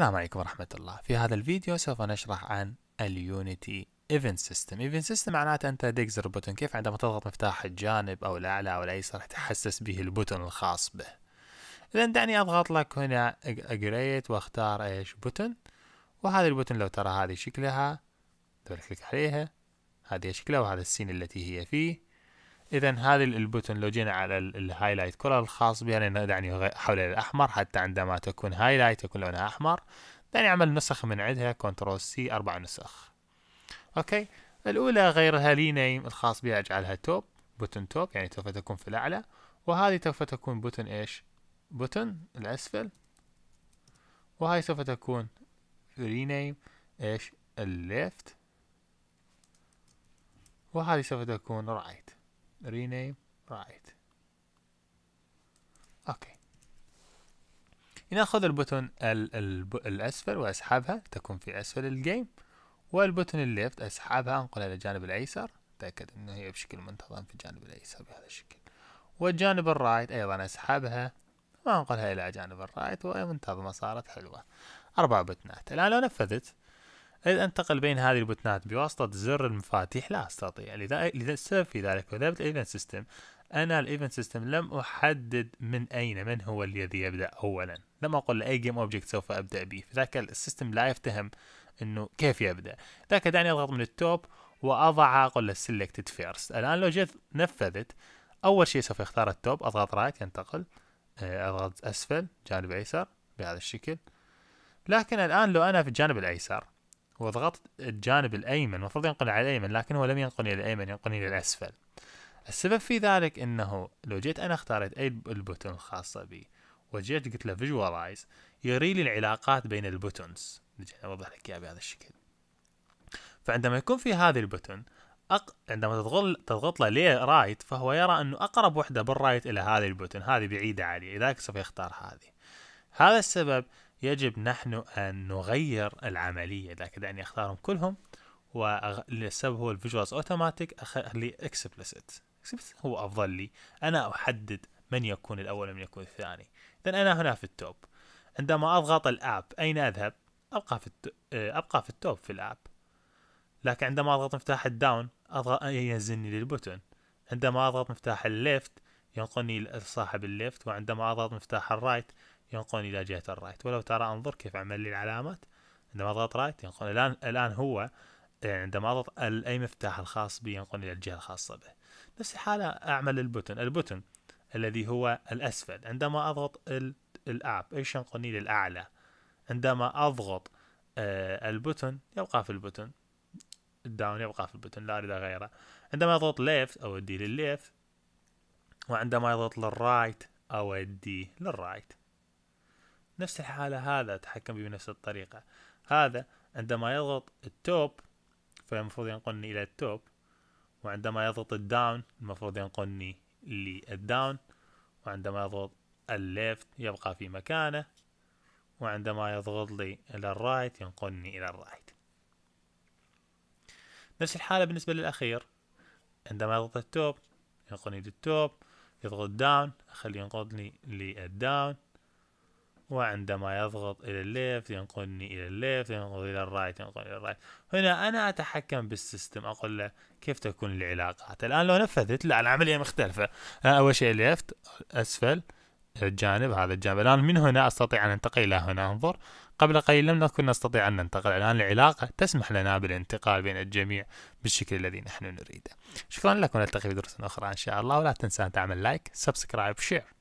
السلام عليكم ورحمة الله في هذا الفيديو سوف نشرح عن اليونيتي ايفنت سيستم ايفنت سيستم معناته انت ديكزر بوتن كيف عندما تضغط مفتاح الجانب او الاعلى او الايسر تحسس به البوتن الخاص به اذا دعني اضغط لك هنا اجريت واختار ايش بوتن وهذا البوتن لو ترى هذه شكلها دبل كليك عليها هذه شكلها وهذا السين التي هي فيه اذا هذه البوتن لو جينا على الهايلايت كلر الخاص بها دعني حول الاحمر حتى عندما تكون هايلايت يكون لونها احمر دعني اعمل نسخ من عندها كنترول سي اربع نسخ اوكي الاولى غيرها لي نيم الخاص بها اجعلها توب بوتن توب يعني سوف تكون في الاعلى وهذه سوف تكون بوتن ايش بوتن الاسفل وهاي سوف تكون رينيم ايش الليفت وهذه سوف تكون رايت right. rename right اوكي ناخذ البوتون ال ال الاسفل واسحبها تكون في اسفل الجيم والبوتون الليفت اسحبها انقلها الى الجانب الايسر اتاكد انه هي بشكل منتظم في الجانب الايسر بهذا الشكل والجانب الرايت ايضا اسحبها وانقلها الى جانب الرايت ومنتظمه صارت حلوه اربع بوتنات الان لو نفذت إذا أنتقل بين هذه البوتنات بواسطة زر المفاتيح لا أستطيع لذا السبب في ذلك هو الإيفنت سيستم أنا الإيفنت سيستم لم أحدد من أين من هو الذي يبدأ أولا لم أقل لأي جيم أوبجكت سوف أبدأ به فذاك السيستم لا يفتهم أنه كيف يبدأ ذاك دعني أضغط من التوب وأضع أقول له selected first الآن لو جيت نفذت أول شيء سوف يختار التوب أضغط رايت ينتقل آه، أضغط أسفل جانب أيسر بهذا الشكل لكن الآن لو أنا في الجانب الأيسر هو ضغط الجانب الأيمن المفروض ينقل على الأيمن لكن هو لم ينقل إلى الأيمن ينقل إلى الأسفل السبب في ذلك أنه لو جيت أنا اختاريت أي البوتون الخاصة بي وجيت قلت له فيجوالايز يري لي العلاقات بين البوتونز أوضح لك إياها بهذا الشكل فعندما يكون في هذه البوتون أق... عندما تضغط تضغط له رايت فهو يرى انه اقرب وحده بالرايت الى هذه البوتون هذه بعيده عليه لذلك سوف يختار هذه هذا السبب يجب نحن أن نغير العملية لكن دعني أختارهم كلهم والسبب هو الفيجوالز اوتوماتيك أخلي إكسبلسيت إكسبلسيت هو أفضل لي أنا أحدد من يكون الأول ومن يكون الثاني إذا أنا هنا في التوب عندما أضغط الآب أين أذهب؟ أبقى في آه، أبقى في التوب في الآب لكن عندما أضغط مفتاح الداون أضغط ينزلني للبوتن عندما أضغط مفتاح الليفت ينقلني لصاحب الليفت وعندما أضغط مفتاح الرايت ينقلون إلى جهة الرايت ولو ترى انظر كيف عمل لي العلامات عندما أضغط رايت ينقل الآن الآن هو إيه، عندما أضغط أي مفتاح الخاص بي ينقل إلى الجهة الخاصة به نفس الحالة أعمل البوتن البوتن الذي هو الأسفل عندما أضغط الأب إيش ينقلني للأعلى عندما أضغط آه، البوتن يبقى في البوتن الداون يبقى في البوتن لا أريد غيره عندما أضغط ليفت أودي للليفت وعندما أضغط للرايت أودي للرايت نفس الحالة هذا تحكم بي بنفس الطريقة هذا عندما يضغط التوب فالمفروض ينقلني إلى التوب وعندما يضغط الداون المفروض ينقلني للداون وعندما يضغط الليفت يبقى في مكانه وعندما يضغط لي إلى الرايت ينقلني إلى الرايت نفس الحالة بالنسبة للأخير عندما يضغط التوب ينقلني للتوب يضغط داون أخليه ينقلني للداون وعندما يضغط إلى الليفت ينقلني إلى الليفت ينقل إلى الرايت ينقل إلى الرايت هنا أنا أتحكم بالسيستم أقول له كيف تكون العلاقات الآن لو نفذت لا العملية مختلفة أول شيء ليفت أسفل الجانب هذا الجانب الآن من هنا أستطيع أن أنتقل إلى هنا انظر قبل قليل لم نكن نستطيع أن ننتقل الآن العلاقة تسمح لنا بالانتقال بين الجميع بالشكل الذي نحن نريده شكرا لكم نلتقي في درس أخرى إن شاء الله ولا تنسى أن تعمل لايك سبسكرايب شير